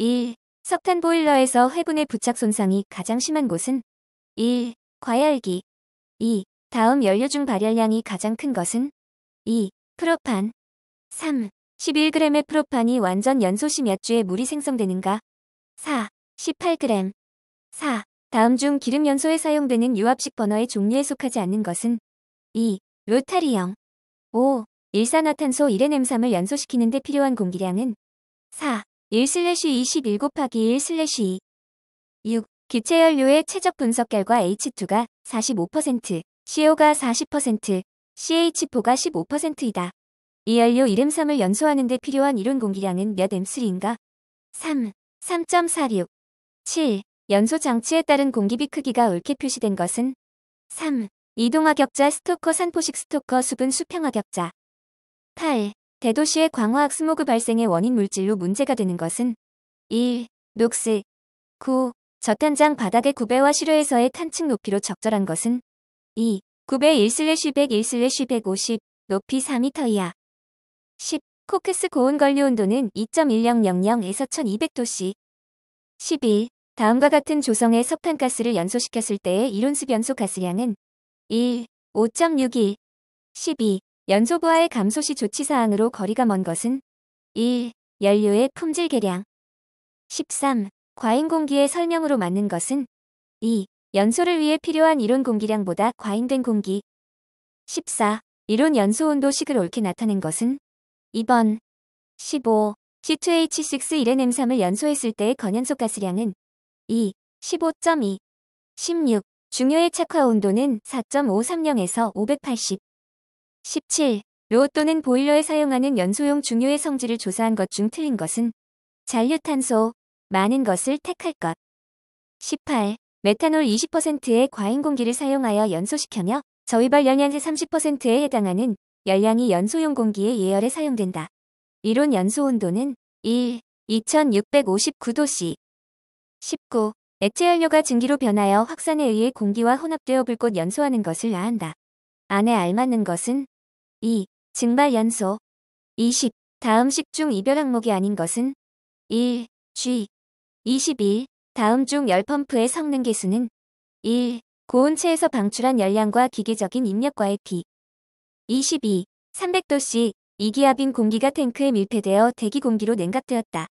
1. 석탄 보일러에서 회군의 부착 손상이 가장 심한 곳은 1. 과열기 2. 다음 연료 중 발열량이 가장 큰 것은 2. 프로판 3. 11g의 프로판이 완전 연소시 몇 주에 물이 생성되는가 4. 18g 4. 다음 중 기름 연소에 사용되는 유압식 버너의 종류에 속하지 않는 것은 2. 로타리형 5. 일산화탄소 1의냄삼을 연소시키는 데 필요한 공기량은 4. 1-21 곱하기 1-2 6. 기체연료의 최적 분석 결과 H2가 45%, CO가 40%, CH4가 15%이다. 이 연료 이름삼을 연소하는 데 필요한 이론 공기량은 몇 M3인가? 3, 3.46, 7. 연소 장치에 따른 공기비 크기가 옳게 표시된 것은 3. 이동화격자 스토커 산포식 스토커 수분 수평화격자 8. 대도시의 광화학 스모그 발생의 원인 물질로 문제가 되는 것은 1. 녹스 9. 저탄장 바닥의 9배와 실외에서의 탄층 높이로 적절한 것은 2. 9배 1/100 1/150 높이 4m 이하 10. 코크스 고온 관리 온도는 2.1000에서 1200도씨 11. 다음과 같은 조성의 석탄가스를 연소시켰을 때의 이론수 변소 가스량은 1. 5.61 12. 연소부하의 감소 시 조치사항으로 거리가 먼 것은 1. 연료의 품질 개량 13. 과잉 공기의 설명으로 맞는 것은 2. 연소를 위해 필요한 이론 공기량보다 과잉된 공기 14. 이론 연소 온도식을 옳게 나타낸 것은 2번 15. C2H6 1N-M3을 연소했을 때의 건연소 가스량은 2. 15.2 16. 중요의 착화 온도는 4.530에서 580 17. 로 또는 보일러에 사용하는 연소용 중요의 성질을 조사한 것 중 틀린 것은 잔류탄소, 많은 것을 택할 것. 18. 메탄올 20%의 과잉 공기를 사용하여 연소시켜며 저위발 연양제 30%에 해당하는 열량이 연소용 공기의 예열에 사용된다. 이론 연소 온도는 1. 2659도씨 19. 액체 연료가 증기로 변하여 확산에 의해 공기와 혼합되어 불꽃 연소하는 것을 나한다. 안에 알맞는 것은 2. 증발 연소 20. 다음 식 중 이별 항목이 아닌 것은 1. G 21. 다음 중 열 펌프의 성능 개수는 1. 고온체에서 방출한 열량과 기계적인 입력과의 비 22. 300도씨 이기압인 공기가 탱크에 밀폐되어 대기 공기로 냉각되었다.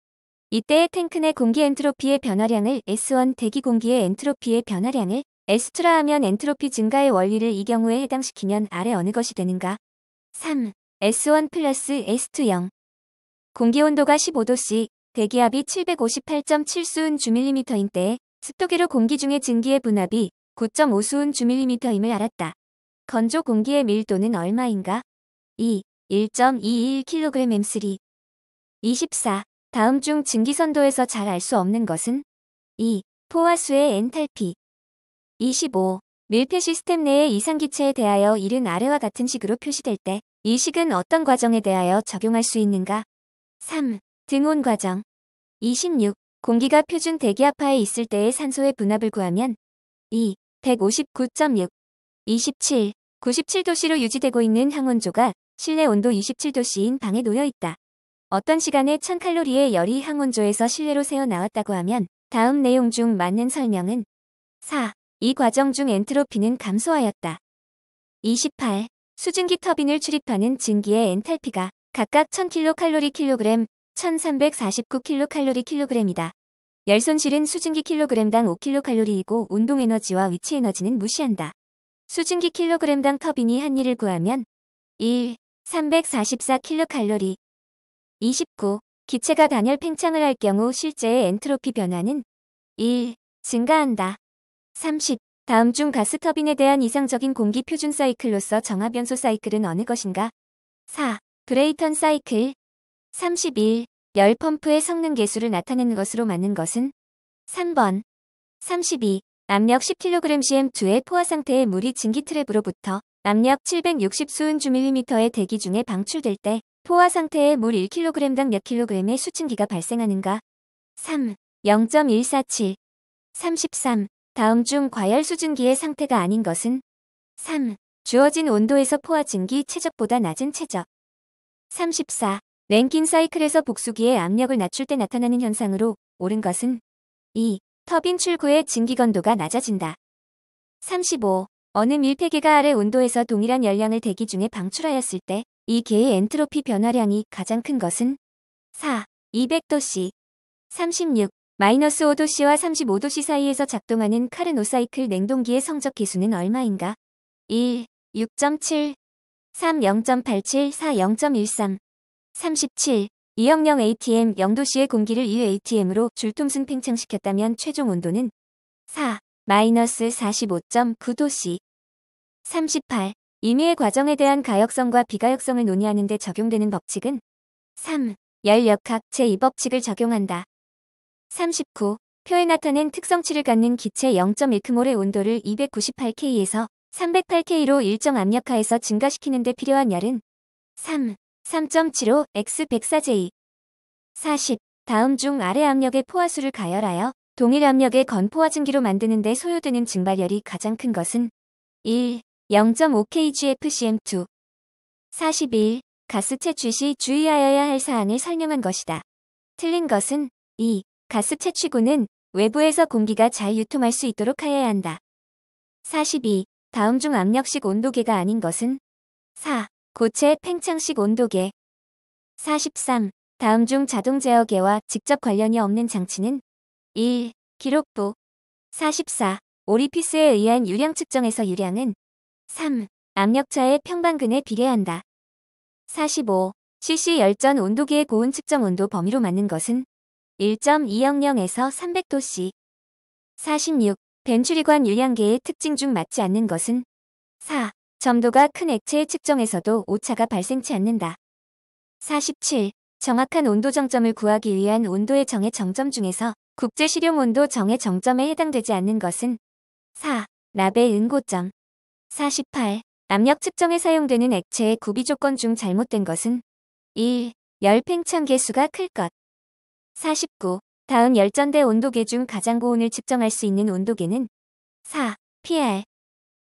이때의 탱크 내 공기 엔트로피의 변화량을 S1 대기 공기의 엔트로피의 변화량을 S투라 하면 엔트로피 증가의 원리를 이 경우에 해당시키면 아래 어느 것이 되는가? 3. S1 플러스 S2형 공기온도가 15도씩 대기압이 758.7수은 주밀리미터인 때 습도계로 공기 중의 증기의 분압이 9.5수은 주밀리미터임을 알았다. 건조 공기의 밀도는 얼마인가? 2. 1.221kgm3 24. 다음 중 증기선도에서 잘 알 수 없는 것은? 2. 포화수의 엔탈피 25. 밀폐 시스템 내의 이상기체에 대하여 일은 아래와 같은 식으로 표시될 때 이 식은 어떤 과정에 대하여 적용할 수 있는가? 3. 등온 과정 26. 공기가 표준 대기압하에 있을 때의 산소의 분압을 구하면 2. 159.6 27. 97도씨로 유지되고 있는 항온조가 실내 온도 27도씨인 방에 놓여 있다. 어떤 시간에 1000칼로리의 열이 항온조에서 실내로 새어나왔다고 하면 다음 내용 중 맞는 설명은 4. 이 과정 중 엔트로피는 감소하였다. 28. 수증기 터빈을 출입하는 증기의 엔탈피가 각각 1000kcal, 1349kcal, 다열 손실은 수증기 킬로그램당 5kcal이고 운동 에너지와 위치 에너지는 무시한다. 수증기 킬로그램당 터빈이 한 일을 구하면 1. 344kcal 29. 기체가 단열 팽창을 할 경우 실제의 엔트로피 변화는 1. 증가한다. 30. 다음 중 가스터빈에 대한 이상적인 공기 표준 사이클로서 정화변소 사이클은 어느 것인가? 4. 브레이턴 사이클 31. 열 펌프의 성능 개수를 나타내는 것으로 맞는 것은? 3번 32. 압력 10kgcm2의 포화 상태의 물이 증기 트랩으로부터 압력 760 수은 주밀리미터의 대기 중에 방출될 때 포화 상태의 물 1kg당 몇 kg의 수증기가 발생하는가? 3. 0.147 33. 다음 중 과열 수증기의 상태가 아닌 것은 3. 주어진 온도에서 포화 증기 최적보다 낮은 최적 34. 랭킨 사이클에서 복수기의 압력을 낮출 때 나타나는 현상으로 옳은 것은 2. 터빈 출구의 증기 건도가 낮아진다. 35. 어느 밀폐계가 아래 온도에서 동일한 열량을 대기 중에 방출하였을 때이개의 엔트로피 변화량이 가장 큰 것은 4. 200도씨 36. 마이너스 5도씨와 35도씨 사이에서 작동하는 카르노사이클 냉동기의 성적 기수는 얼마인가? 1, 6.7, 3, 0.87, 4, 0.13, 37, 200 ATM 0도씨의 공기를 2 ATM으로 줄톰슨 팽창시켰다면 최종 온도는 4, 마이너스 45.9도씨, 38, 임의의 과정에 대한 가역성과 비가역성을 논의하는데 적용되는 법칙은 3, 열역학 제2법칙을 적용한다. 39. 표에 나타낸 특성치를 갖는 기체 0.1크몰의 온도를 298K에서 308K로 일정 압력하에서 증가시키는 데 필요한 열은 3, 3.75 X104J 40. 다음 중 아래 압력의 포화수를 가열하여 동일 압력의 건포화 증기로 만드는 데 소요되는 증발열이 가장 큰 것은 1. 0.5kgfcm2 41. 가스 채취 시 주의하여야 할 사항을 설명한 것이다. 틀린 것은 2. 가스 채취구는 외부에서 공기가 잘 유통할 수 있도록 하여야 한다. 42. 다음 중 압력식 온도계가 아닌 것은 4. 고체 팽창식 온도계 43. 다음 중 자동 제어계와 직접 관련이 없는 장치는 1. 기록부 44. 오리피스에 의한 유량 측정에서 유량은 3. 압력차의 평방근에 비례한다. 45. CC 열전 온도계의 고온 측정 온도 범위로 맞는 것은 1.200에서 300도씨 46. 벤츄리관 유량계의 특징 중 맞지 않는 것은 4. 점도가 큰 액체의 측정에서도 오차가 발생치 않는다. 47. 정확한 온도 정점을 구하기 위한 온도의 정의 정점 중에서 국제 실용 온도 정의 정점에 해당되지 않는 것은 4. 라베 응고점 48. 압력 측정에 사용되는 액체의 구비 조건 중 잘못된 것은 1. 열 팽창 개수가 클것 49. 다음 열전대 온도계 중 가장 고온을 측정할 수 있는 온도계는 4. PR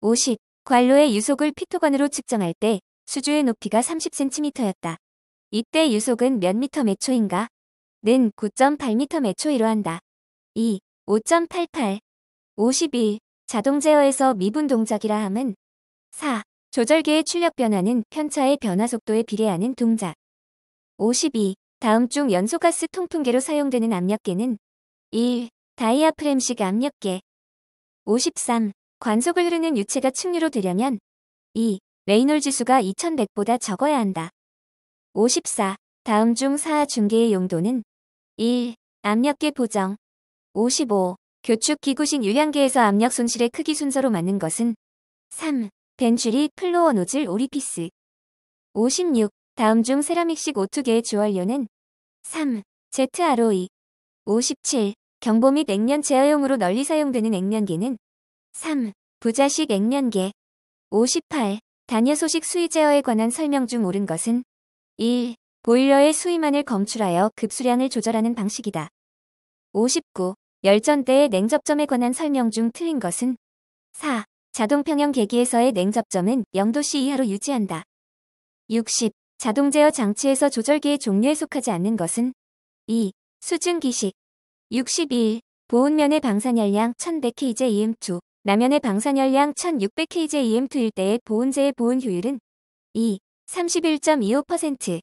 50. 관로의 유속을 피토관으로 측정할 때 수주의 높이가 30cm였다. 이때 유속은 몇 미터 몇 초인가? 는 9.8미터 몇 초이로 한다. 2. 5.88 51. 자동 제어에서 미분 동작이라 함은 4. 조절계의 출력 변화는 편차의 변화 속도에 비례하는 동작 52. 다음 중 연소가스 통풍계로 사용되는 압력계는 1. 다이아프램식 압력계 53. 관속을 흐르는 유체가 측류로 되려면 2. 레이놀지 수가 2100보다 적어야 한다. 54. 다음 중 사하 중계의 용도는 1. 압력계 보정 55. 교축 기구식 유량계에서 압력 손실의 크기 순서로 맞는 것은 3. 벤츄리 플로어 노즐 오리피스 56. 다음 중 세라믹식 오2계의 주원료는 3. ZROE 57. 경보 및 액면 제어용으로 널리 사용되는 액면계는 3. 부자식 액면계 58. 단여 소식 수위 제어에 관한 설명 중 옳은 것은 1. 보일러의 수위만을 검출하여 급수량을 조절하는 방식이다. 59. 열전대의 냉접점에 관한 설명 중 틀린 것은 4. 자동평형 계기에서의 냉접점은 0도씨 이하로 유지한다. 60. 자동 제어 장치에서 조절기의 종류에 속하지 않는 것은 2. 수증기식 62일 보온면의 방산열량 1100kJEM2 남면의 방산열량 1600kJEM2일 때의 보온제의 보온 효율은 2. 31.25%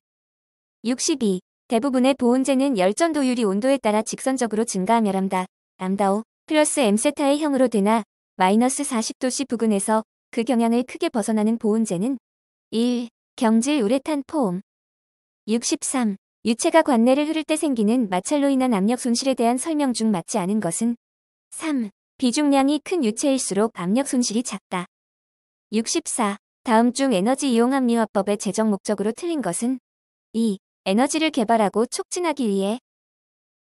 62. 대부분의 보온제는 열전 도율이 온도에 따라 직선적으로 증가하며랍다. 암다오 플러스 M세타의 형으로 되나 마이너스 40도씨 부근에서 그 경향을 크게 벗어나는 보온제는 1. 경질 우레탄 포음 63. 유체가 관내를 흐를 때 생기는 마찰로 인한 압력 손실에 대한 설명 중 맞지 않은 것은 3. 비중량이 큰 유체일수록 압력 손실이 작다. 64. 다음 중 에너지 이용 합리화법의 재정 목적으로 틀린 것은 2. 에너지를 개발하고 촉진하기 위해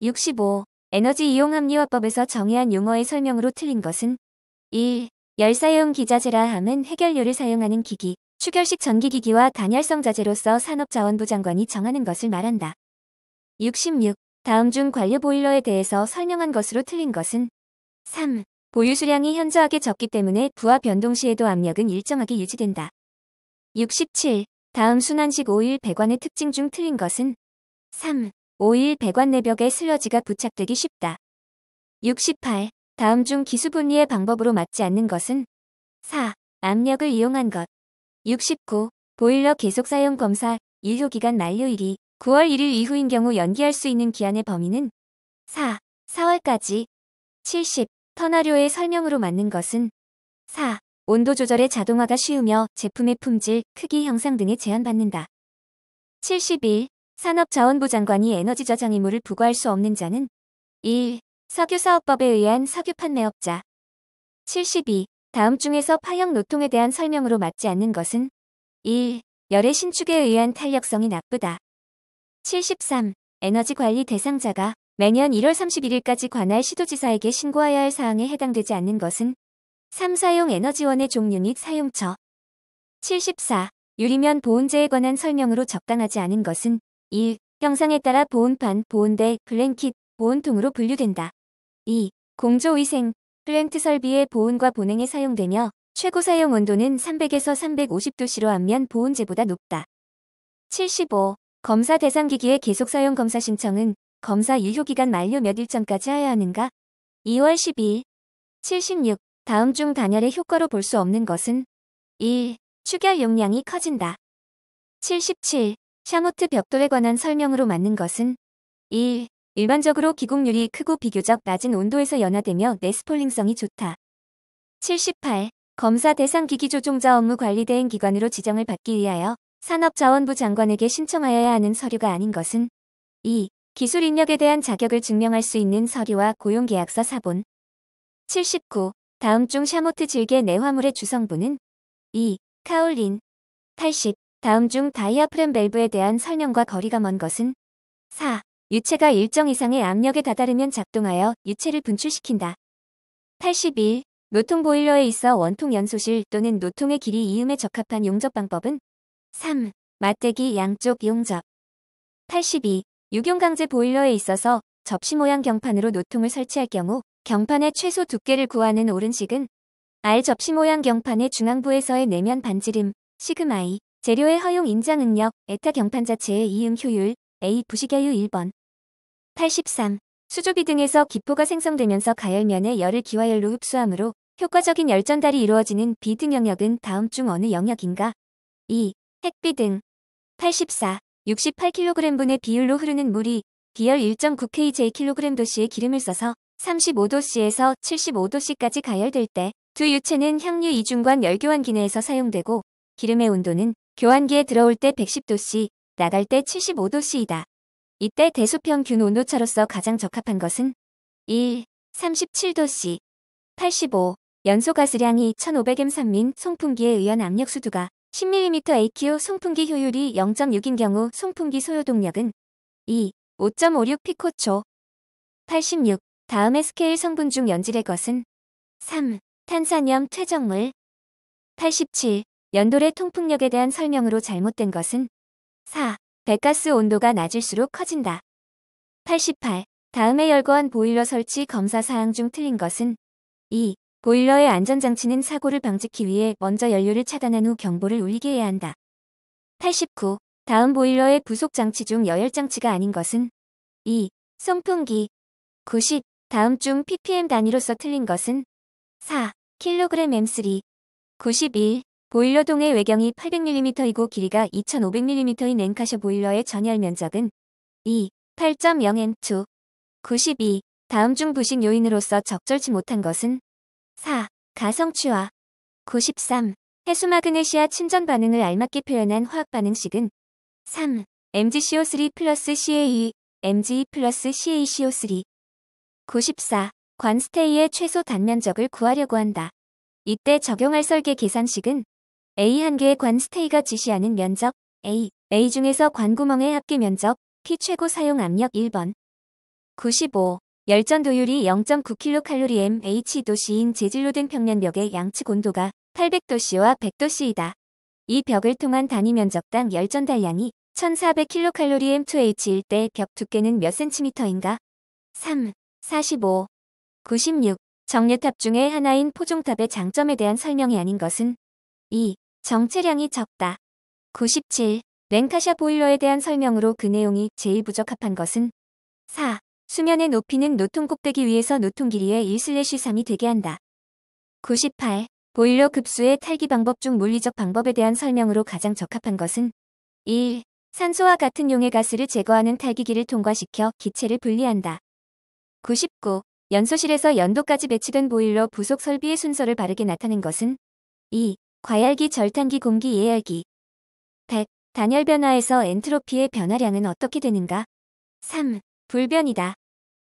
65. 에너지 이용 합리화법에서 정의한 용어의 설명으로 틀린 것은 1. 열사용 기자재라 함은 해결료를 사용하는 기기 추결식 전기기기와 단열성 자재로서 산업자원부 장관이 정하는 것을 말한다. 66. 다음 중 관료 보일러에 대해서 설명한 것으로 틀린 것은 3. 보유 수량이 현저하게 적기 때문에 부하 변동 시에도 압력은 일정하게 유지된다. 67. 다음 순환식 오일 배관의 특징 중 틀린 것은 3. 오일 배관 내벽에 슬러지가 부착되기 쉽다. 68. 다음 중 기수 분리의 방법으로 맞지 않는 것은 4. 압력을 이용한 것. 69. 보일러 계속 사용 검사 일효 기간 만료일이 9월 1일 이후인 경우 연기할 수 있는 기한의 범위는 4. 4월까지 70. 터나료의 설명으로 맞는 것은 4. 온도 조절의 자동화가 쉬우며 제품의 품질, 크기 형상 등에 제한받는다. 71. 산업자원부 장관이 에너지 저장 의무를 부과할 수 없는 자는 1. 석유사업법에 의한 석유 판매업자 72. 다음 중에서 파형 노통에 대한 설명으로 맞지 않는 것은 1. 열의 신축에 의한 탄력성이 나쁘다. 73. 에너지 관리 대상자가 매년 1월 31일까지 관할 시도지사에게 신고하여야 할 사항에 해당되지 않는 것은 3. 사용 에너지원의 종류 및 사용처 74. 유리면 보온재에 관한 설명으로 적당하지 않은 것은 1. 형상에 따라 보온판, 보온대, 블랭킷, 보온통으로 분류된다. 2. 공조위생, 플랜트 설비의 보온과 보냉에 사용되며 최고 사용 온도는 300에서 350도씨로 안면 보온제보다 높다. 75. 검사 대상 기기의 계속 사용 검사 신청은 검사 유효기간 만료 몇일 전까지 하야 여 하는가? 2월 12일. 76. 다음 중 단열의 효과로 볼 수 없는 것은 1. 축열 용량이 커진다. 77. 샤모트 벽돌에 관한 설명으로 맞는 것은 1. 일반적으로 기공률이 크고 비교적 낮은 온도에서 연화되며 내스폴링성이 좋다. 78. 검사 대상 기기 조종자 업무 관리 대행 기관으로 지정을 받기 위하여 산업자원부 장관에게 신청하여야 하는 서류가 아닌 것은 2. 기술 인력에 대한 자격을 증명할 수 있는 서류와 고용계약서 사본 79. 다음 중 샤모트 질계 내화물의 주성분은 2. 카올린 80. 다음 중 다이아프렘 밸브에 대한 설명과 거리가 먼 것은 4. 유체가 일정 이상의 압력에 다다르면 작동하여 유체를 분출시킨다. 81. 노통 보일러에 있어 원통 연소실 또는 노통의 길이 이음에 적합한 용접 방법은 3. 맞대기 양쪽 용접 82. 유경강제 보일러에 있어서 접시 모양 경판으로 노통을 설치할 경우 경판의 최소 두께를 구하는 오른식은 알 접시 모양 경판의 중앙부에서의 내면 반지름 시그마이 재료의 허용 인장 응력 에타 경판 자체의 이음 효율 A 부식여유 1번 83. 수조비 등에서 기포가 생성되면서 가열면에 열을 기화열로 흡수하므로 효과적인 열 전달이 이루어지는 비등 영역은 다음 중 어느 영역인가? 2. 핵비 등 84. 68kg분의 비율로 흐르는 물이 비열 1.9kJ/kg 도씨의 기름을 써서 35도씨에서 75도씨까지 가열될 때 두 유체는 향류 이중관 열교환기내에서 사용되고 기름의 온도는 교환기에 들어올 때 110도씨, 나갈 때 75도씨이다. 이때 대수평균 온도차로서 가장 적합한 것은 1. 37도씨 85. 연소 가스량이 1500M 3민 송풍기에 의한 압력 수두가 10mm AQ 송풍기 효율이 0.6인 경우 송풍기 소요 동력은 2. 5.56 피코초 86. 다음의 스케일 성분 중 연질의 것은 3. 탄산염 퇴적물 87. 연돌의 통풍력에 대한 설명으로 잘못된 것은 4. 배가스 온도가 낮을수록 커진다. 88. 다음에 열거한 보일러 설치 검사 사항 중 틀린 것은 2. 보일러의 안전장치는 사고를 방지키 위해 먼저 연료를 차단한 후 경보를 울리게 해야 한다. 89. 다음 보일러의 부속장치 중 여열장치가 아닌 것은 2. 송풍기 90. 다음 중 ppm 단위로서 틀린 것은 4. kg m3 91. 보일러동의 외경이 800mm이고 길이가 2500mm인 엔카셔 보일러의 전열 면적은 2, 8.0N2, 92, 다음 중 부식 요인으로서 적절치 못한 것은 4, 가성 취와 93, 해수 마그네시아 침전 반응을 알맞게 표현한 화학 반응식은 3, MgCO3 플러스 CAE, Mg 플러스 CaCO3, 94, 관스테이의 최소 단면적을 구하려고 한다. 이때 적용할 설계 계산식은 A 한 개의 관 스테이가 지시하는 면적 A, A 중에서 관구멍의 합계 면적 P 최고 사용 압력 1번 95. 열전 도율이 0.9kcal mH 도시인 재질로 된 평면벽의 양측 온도가 800도씨와 100도씨이다. 이 벽을 통한 단위 면적당 열전 달량이 1400kcal m2H일 때 벽 두께는 몇 cm인가? 3. 45. 96. 정류탑 중에 하나인 포종탑의 장점에 대한 설명이 아닌 것은 2. 정체량이 적다. 97. 랭카샤 보일러에 대한 설명으로 그 내용이 제일 부적합한 것은 4. 수면의 높이는 노통 꼭대기 위에서 노통 길이의 1/3이 되게 한다. 98. 보일러 급수의 탈기 방법 중 물리적 방법에 대한 설명으로 가장 적합한 것은 1. 산소와 같은 용의 가스를 제거하는 탈기기를 통과시켜 기체를 분리한다. 99. 연소실에서 연도까지 배치된 보일러 부속 설비의 순서를 바르게 나타낸 것은 2. 과열기 절탄기 공기 예열기 100. 단열 변화에서 엔트로피의 변화량은 어떻게 되는가? 3. 불변이다.